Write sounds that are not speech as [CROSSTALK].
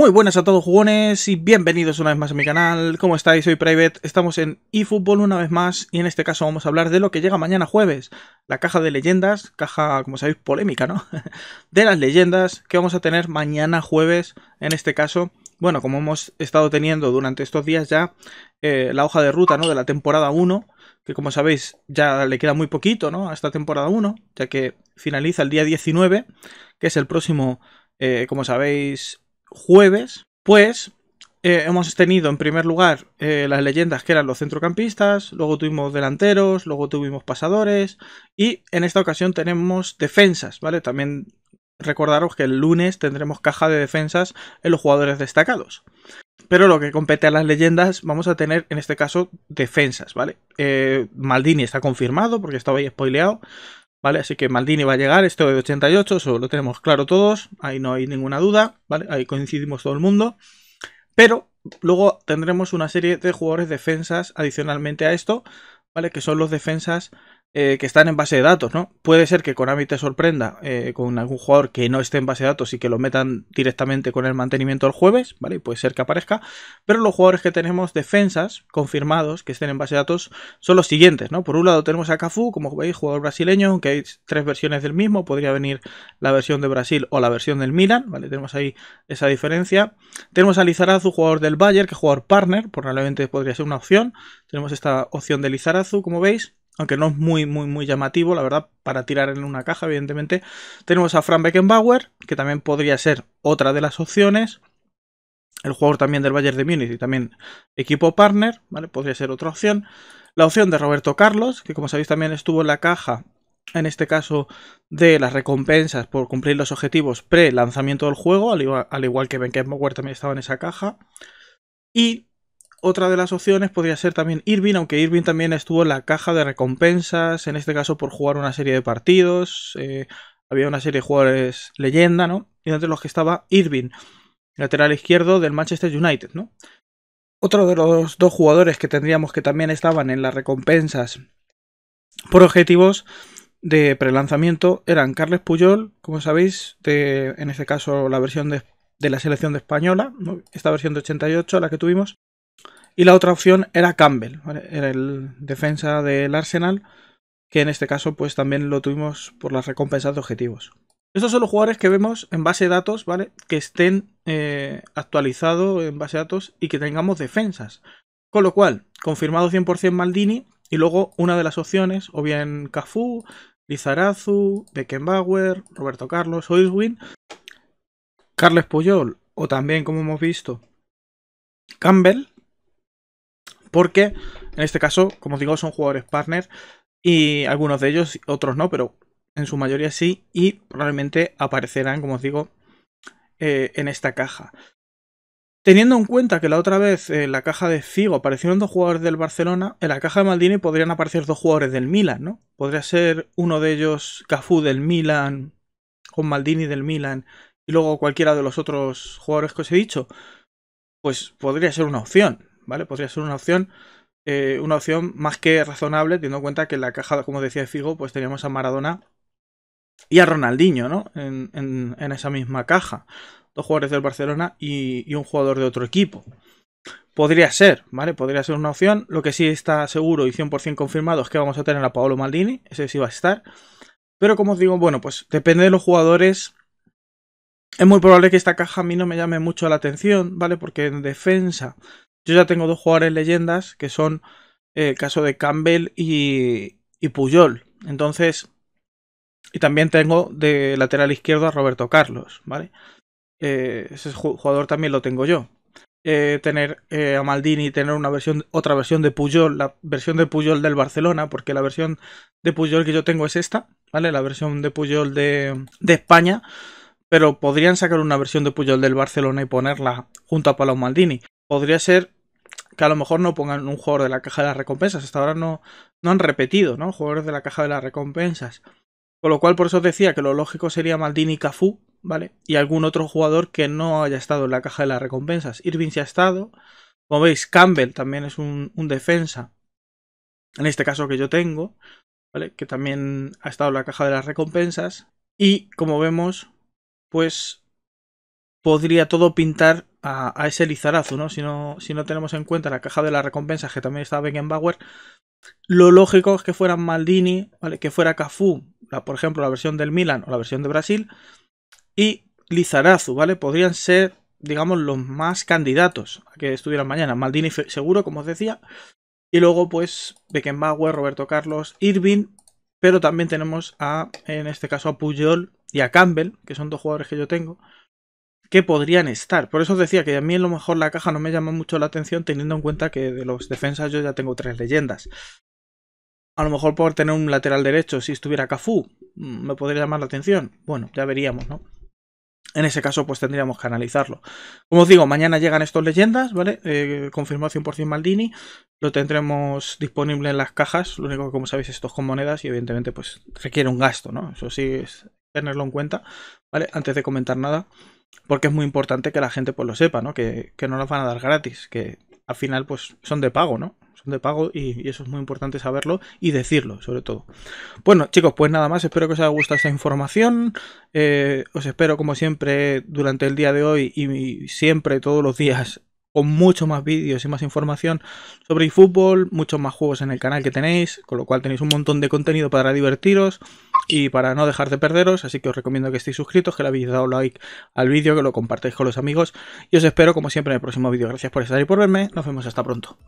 Muy buenas a todos jugones y bienvenidos una vez más a mi canal, ¿cómo estáis? Soy Private, estamos en eFootball una vez más y en este caso vamos a hablar de lo que llega mañana jueves, la caja de leyendas, caja como sabéis polémica, ¿no? [LAUGHS] de las leyendas que vamos a tener mañana jueves en este caso, bueno, como hemos estado teniendo durante estos días ya eh, la hoja de ruta, ¿no? De la temporada 1, que como sabéis ya le queda muy poquito, ¿no? A esta temporada 1, ya que finaliza el día 19, que es el próximo, eh, como sabéis jueves, pues eh, hemos tenido en primer lugar eh, las leyendas que eran los centrocampistas, luego tuvimos delanteros, luego tuvimos pasadores y en esta ocasión tenemos defensas, ¿vale? También recordaros que el lunes tendremos caja de defensas en los jugadores destacados. Pero lo que compete a las leyendas, vamos a tener en este caso defensas, ¿vale? Eh, Maldini está confirmado porque estaba ahí spoileado. ¿vale? Así que Maldini va a llegar, esto de 88, eso lo tenemos claro todos, ahí no hay ninguna duda, ¿vale? Ahí coincidimos todo el mundo. Pero luego tendremos una serie de jugadores defensas adicionalmente a esto, ¿vale? Que son los defensas eh, que están en base de datos, ¿no? Puede ser que Konami te sorprenda eh, con algún jugador que no esté en base de datos y que lo metan directamente con el mantenimiento el jueves, ¿vale? Puede ser que aparezca, pero los jugadores que tenemos defensas confirmados que estén en base de datos son los siguientes, ¿no? Por un lado tenemos a Cafu como veis, jugador brasileño, aunque hay tres versiones del mismo, podría venir la versión de Brasil o la versión del Milan, ¿vale? Tenemos ahí esa diferencia. Tenemos a Lizarazu, jugador del Bayern, que es jugador partner, probablemente podría ser una opción. Tenemos esta opción de Lizarazu, como veis aunque no es muy, muy, muy llamativo, la verdad, para tirar en una caja, evidentemente. Tenemos a Frank Beckenbauer, que también podría ser otra de las opciones. El jugador también del Bayern de Múnich y también equipo partner, ¿vale? Podría ser otra opción. La opción de Roberto Carlos, que como sabéis también estuvo en la caja, en este caso, de las recompensas por cumplir los objetivos pre-lanzamiento del juego, al igual que Beckenbauer también estaba en esa caja. Y otra de las opciones podría ser también Irving, aunque Irving también estuvo en la caja de recompensas, en este caso por jugar una serie de partidos. Eh, había una serie de jugadores leyenda, ¿no? Y entre los que estaba Irving, lateral izquierdo del Manchester United, ¿no? Otro de los dos jugadores que tendríamos que también estaban en las recompensas por objetivos de prelanzamiento eran Carles Puyol, como sabéis, de, en este caso la versión de, la selección de española, esta versión de 88, la que tuvimos, y la otra opción era Campbell, ¿vale? era el defensa del Arsenal, que en este caso pues también lo tuvimos por las recompensas de objetivos. Estos son los jugadores que vemos en base de datos, ¿vale? Que estén eh, actualizados en base de datos y que tengamos defensas. Con lo cual, confirmado 100% Maldini y luego una de las opciones, o bien Cafú, Lizarazu, Beckenbauer, Roberto Carlos, Oiswin, Carles Puyol o también, como hemos visto, Campbell, porque en este caso, como os digo, son jugadores partners y algunos de ellos, otros no, pero en su mayoría sí y probablemente aparecerán, como os digo, eh, en esta caja. Teniendo en cuenta que la otra vez en eh, la caja de Figo aparecieron dos jugadores del Barcelona, en la caja de Maldini podrían aparecer dos jugadores del Milan, ¿no? Podría ser uno de ellos Cafú del Milan, con Maldini del Milan, y luego cualquiera de los otros jugadores que os he dicho. Pues podría ser una opción. ¿vale? Podría ser una opción, eh, una opción más que razonable, teniendo en cuenta que en la caja, como decía Figo, pues teníamos a Maradona y a Ronaldinho, ¿no? En, esa misma caja. Dos jugadores del Barcelona y, y un jugador de otro equipo. Podría ser, ¿vale? Podría ser una opción. Lo que sí está seguro y 100% confirmado es que vamos a tener a Paolo Maldini. Ese sí va a estar. Pero como os digo, bueno, pues depende de los jugadores. Es muy probable que esta caja a mí no me llame mucho la atención, ¿vale? Porque en defensa yo ya tengo dos jugadores leyendas que son el eh, caso de Campbell y, y Puyol. Entonces, y también tengo de lateral izquierdo a Roberto Carlos, ¿vale? Eh, ese jugador también lo tengo yo. Eh, tener a Maldini, y tener una versión, otra versión de Puyol, la versión de Puyol del Barcelona, porque la versión de Puyol que yo tengo es esta, ¿vale? La versión de Puyol de, España, pero podrían sacar una versión de Puyol del Barcelona y ponerla junto a Palau Maldini podría ser que a lo mejor no pongan un jugador de la caja de las recompensas. Hasta ahora no, no han repetido, ¿no? Jugadores de la caja de las recompensas. Con lo cual, por eso os decía que lo lógico sería Maldini y Cafú, ¿vale? Y algún otro jugador que no haya estado en la caja de las recompensas. Irving se ha estado. Como veis, Campbell también es un, un defensa. En este caso que yo tengo, ¿vale? Que también ha estado en la caja de las recompensas. Y como vemos, pues podría todo pintar a, ese Lizarazu, ¿no? Si, ¿no? si no tenemos en cuenta la caja de la recompensas que también estaba Beckenbauer, lo lógico es que fuera Maldini, ¿vale? que fuera Cafú, por ejemplo, la versión del Milan o la versión de Brasil, y Lizarazu, ¿vale? Podrían ser, digamos, los más candidatos a que estuvieran mañana. Maldini seguro, como os decía, y luego, pues, Beckenbauer, Roberto Carlos, Irving, pero también tenemos a, en este caso, a Puyol y a Campbell, que son dos jugadores que yo tengo que podrían estar. Por eso os decía que a mí a lo mejor la caja no me llama mucho la atención teniendo en cuenta que de los defensas yo ya tengo tres leyendas. A lo mejor por tener un lateral derecho, si estuviera Cafú, mm, me podría llamar la atención. Bueno, ya veríamos, ¿no? En ese caso, pues tendríamos que analizarlo. Como os digo, mañana llegan estos leyendas, ¿vale? Eh, por 100% Maldini. Lo tendremos disponible en las cajas. Lo único que, como sabéis, esto es con monedas y evidentemente, pues requiere un gasto, ¿no? Eso sí es tenerlo en cuenta, ¿vale? Antes de comentar nada porque es muy importante que la gente pues lo sepa, ¿no? Que, no los van a dar gratis, que al final pues son de pago, ¿no? Son de pago y, eso es muy importante saberlo y decirlo sobre todo. Bueno chicos, pues nada más, espero que os haya gustado esta información, eh, os espero como siempre durante el día de hoy y siempre todos los días con muchos más vídeos y más información sobre fútbol, muchos más juegos en el canal que tenéis, con lo cual tenéis un montón de contenido para divertiros y para no dejar de perderos, así que os recomiendo que estéis suscritos, que le habéis dado like al vídeo, que lo compartáis con los amigos y os espero como siempre en el próximo vídeo. Gracias por estar y por verme, nos vemos hasta pronto.